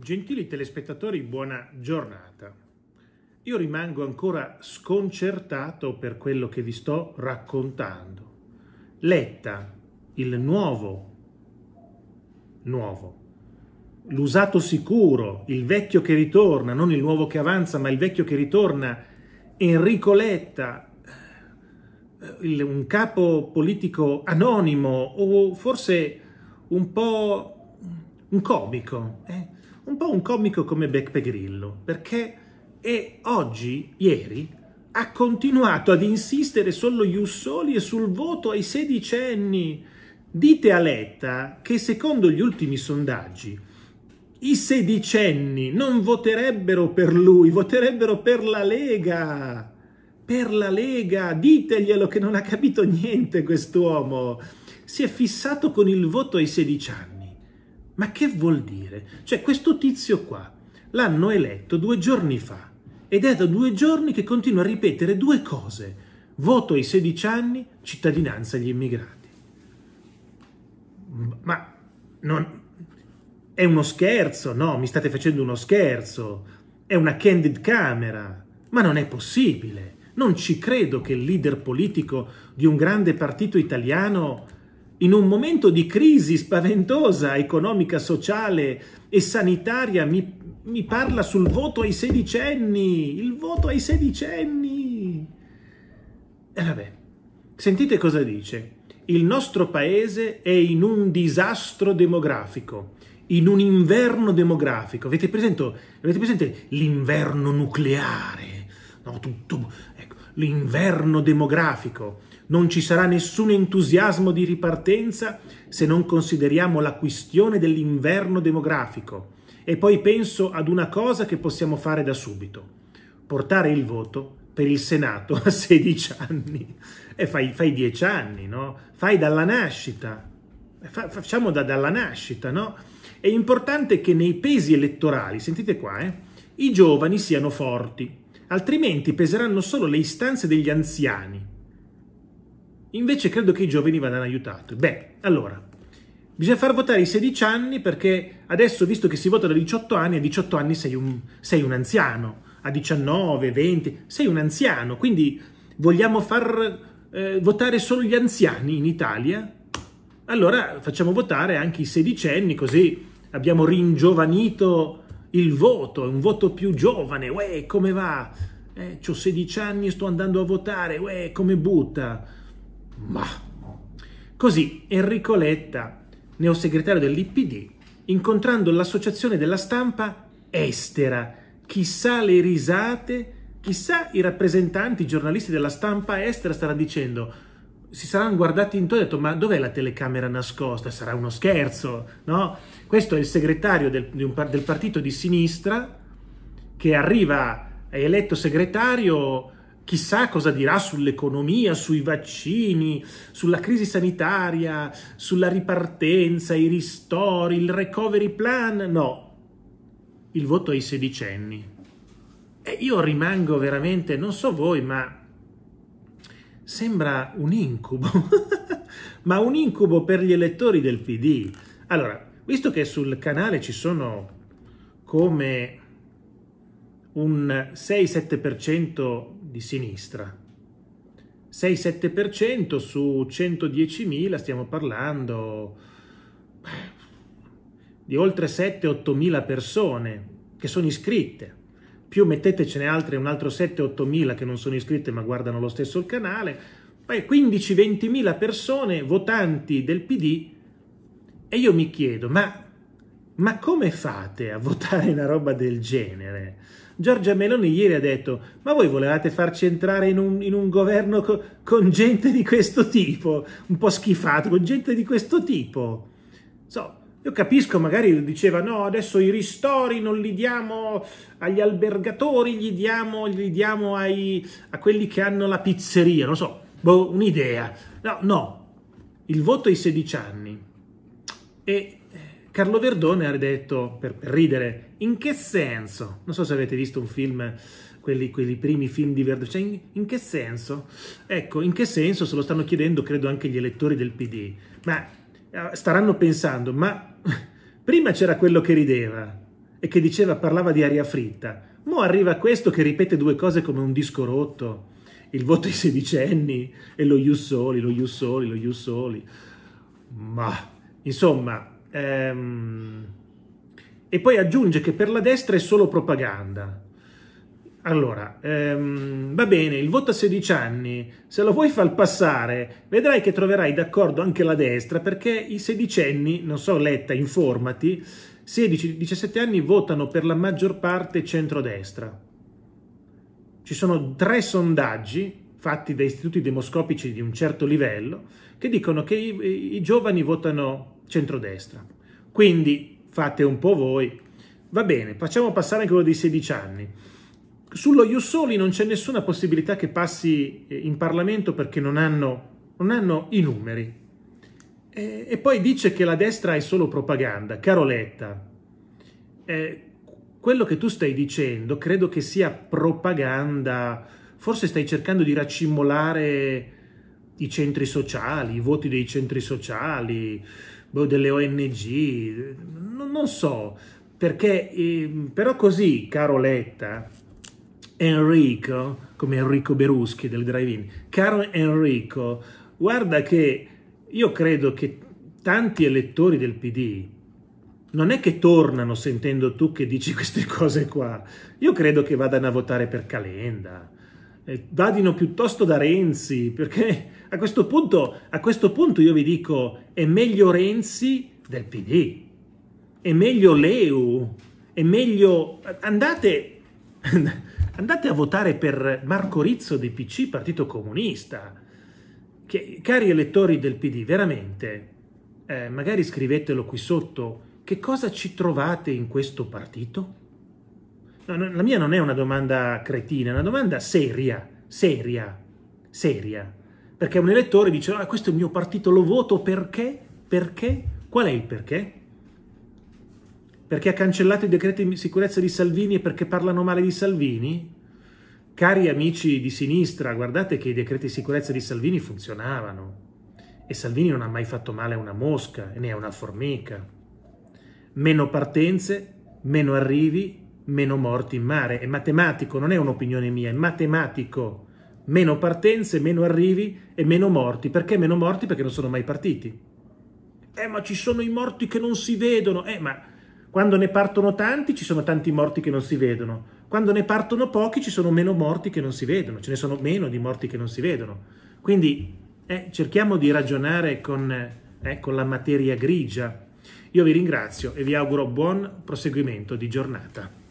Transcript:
Gentili telespettatori, buona giornata. Io rimango ancora sconcertato per quello che vi sto raccontando. Letta, il nuovo, nuovo, l'usato sicuro, il vecchio che ritorna, non il nuovo che avanza, ma il vecchio che ritorna, Enrico Letta, eh, un capo politico anonimo o forse un po' un comico. Eh? po' un comico come Beppe Grillo, perché è oggi, ieri, ha continuato ad insistere solo Jussoli e sul voto ai sedicenni. Dite a Letta che secondo gli ultimi sondaggi i sedicenni non voterebbero per lui, voterebbero per la Lega. Per la Lega, diteglielo che non ha capito niente quest'uomo. Si è fissato con il voto ai sedicenni ma che vuol dire? Cioè, questo tizio qua l'hanno eletto due giorni fa ed è da due giorni che continua a ripetere due cose. Voto ai 16 anni, cittadinanza agli immigrati. Ma non... è uno scherzo? No, mi state facendo uno scherzo. È una candid camera. Ma non è possibile. Non ci credo che il leader politico di un grande partito italiano in un momento di crisi spaventosa, economica, sociale e sanitaria, mi, mi, parla sul voto ai sedicenni, il voto ai sedicenni. E vabbè, sentite cosa dice. Il nostro paese è in un disastro demografico, in un inverno demografico. Avete presente, avete presente l'inverno nucleare? No, tutto, ecco, l'inverno demografico non ci sarà nessun entusiasmo di ripartenza se non consideriamo la questione dell'inverno demografico. E poi penso ad una cosa che possiamo fare da subito, portare il voto per il Senato a 16 anni. E fai, fai 10 anni, no? Fai dalla nascita, eh, Fa, facciamo da, dalla nascita, no? È importante che nei pesi elettorali, sentite qua, eh, i giovani siano forti, altrimenti peseranno solo le istanze degli anziani Invece credo che i giovani vadano aiutati. Beh, allora, bisogna far votare i 16 anni perché adesso, visto che si vota da 18 anni, a 18 anni sei un, sei un anziano, a 19, 20, sei un anziano, quindi vogliamo far eh, votare solo gli anziani in Italia? Allora facciamo votare anche i sedicenni, così abbiamo ringiovanito il voto, è un voto più giovane, uè, come va? Eh, ho 16 anni, e sto andando a votare, uè, come butta? Ma. Così Enrico Letta, neosegretario dell'IPD, incontrando l'associazione della stampa estera, chissà le risate, chissà i rappresentanti, i giornalisti della stampa estera staranno dicendo, si saranno guardati intorno e detto ma dov'è la telecamera nascosta? Sarà uno scherzo, no? Questo è il segretario del, del partito di sinistra che arriva, è eletto segretario chissà cosa dirà sull'economia, sui vaccini, sulla crisi sanitaria, sulla ripartenza, i ristori, il recovery plan. No, il voto ai sedicenni. E io rimango veramente, non so voi, ma sembra un incubo, ma un incubo per gli elettori del PD. Allora, visto che sul canale ci sono come un 6-7% di sinistra. 6-7% su 110.000 stiamo parlando di oltre 7-8.000 persone che sono iscritte. Più mettetecene altre, un altro 7-8.000 che non sono iscritte ma guardano lo stesso il canale. 15-20.000 persone votanti del PD e io mi chiedo, ma ma come fate a votare una roba del genere? Giorgia Meloni ieri ha detto, ma voi volevate farci entrare in un, in un governo co- con gente di questo tipo, un po' schifato, con gente di questo tipo. So, io capisco, magari diceva, no, adesso i ristori non li diamo agli albergatori, li diamo, li diamo ai, a quelli che hanno la pizzeria, non so, boh, un'idea. No, no, il voto ai 16 anni. E Carlo Verdone ha detto, per, per ridere, in che senso? Non so se avete visto un film quelli, quelli, primi film di Verdone. Cioè, in, in, che senso? Ecco, in che senso se lo stanno chiedendo, credo, anche gli elettori del PD. Ma eh, staranno pensando, ma prima c'era quello che rideva e che diceva, parlava di aria fritta. Mo arriva questo che ripete due cose come un disco rotto. Il voto ai sedicenni e lo Jussoli, lo Jussoli, lo Jussoli. Ma, insomma, Ehm, e poi aggiunge che per la destra è solo propaganda. Allora, ehm, va bene, il voto a 16 anni, se lo vuoi far passare, vedrai che troverai d'accordo anche la destra, perché i sedicenni, non so Letta, informati, 16-17 anni votano per la maggior parte centrodestra. Ci sono tre sondaggi fatti da istituti demoscopici di un certo livello che dicono che i, i, i giovani votano centrodestra. Quindi fate un po' voi. Va bene, facciamo passare anche quello dei 16 anni. Sullo Iussoli non c'è nessuna possibilità che passi eh, in Parlamento perché non hanno, non hanno i numeri. E, e, poi dice che la destra è solo propaganda. Caroletta, eh, quello che tu stai dicendo credo che sia propaganda. Forse stai cercando di raccimolare i centri sociali, i voti dei centri sociali, Boh, delle ONG, non, so, perché ehm, però così, caro Letta, Enrico, come Enrico Beruschi del drive-in, caro Enrico, guarda che io credo che tanti elettori del PD non è che tornano sentendo tu che dici queste cose qua. Io credo che vadano a votare per Calenda, vadino eh, piuttosto da Renzi, perché a questo, punto, a questo punto io vi dico è meglio Renzi del PD, è meglio Leu, è meglio... andate... andate a votare per Marco Rizzo del PC, Partito Comunista. Che, cari elettori del PD, veramente, eh, magari scrivetelo qui sotto, che cosa ci trovate in questo partito? la mia non è una domanda cretina, è una domanda seria, seria, seria. Perché un elettore dice, ah, questo è il mio partito, lo voto perché? Perché? Qual è il perché? Perché ha cancellato i decreti di sicurezza di Salvini e perché parlano male di Salvini? Cari amici di sinistra, guardate che i decreti di sicurezza di Salvini funzionavano e Salvini non ha mai fatto male a una mosca, né a una formica. Meno partenze, meno arrivi, meno morti in mare. È matematico, non è un'opinione mia, è matematico. Meno partenze, meno arrivi e meno morti. Perché meno morti? Perché non sono mai partiti. Eh, ma ci sono i morti che non si vedono. Eh, ma quando ne partono tanti ci sono tanti morti che non si vedono. Quando ne partono pochi ci sono meno morti che non si vedono. Ce ne sono meno di morti che non si vedono. Quindi eh, cerchiamo di ragionare con, eh, con la materia grigia. Io vi ringrazio e vi auguro buon proseguimento di giornata.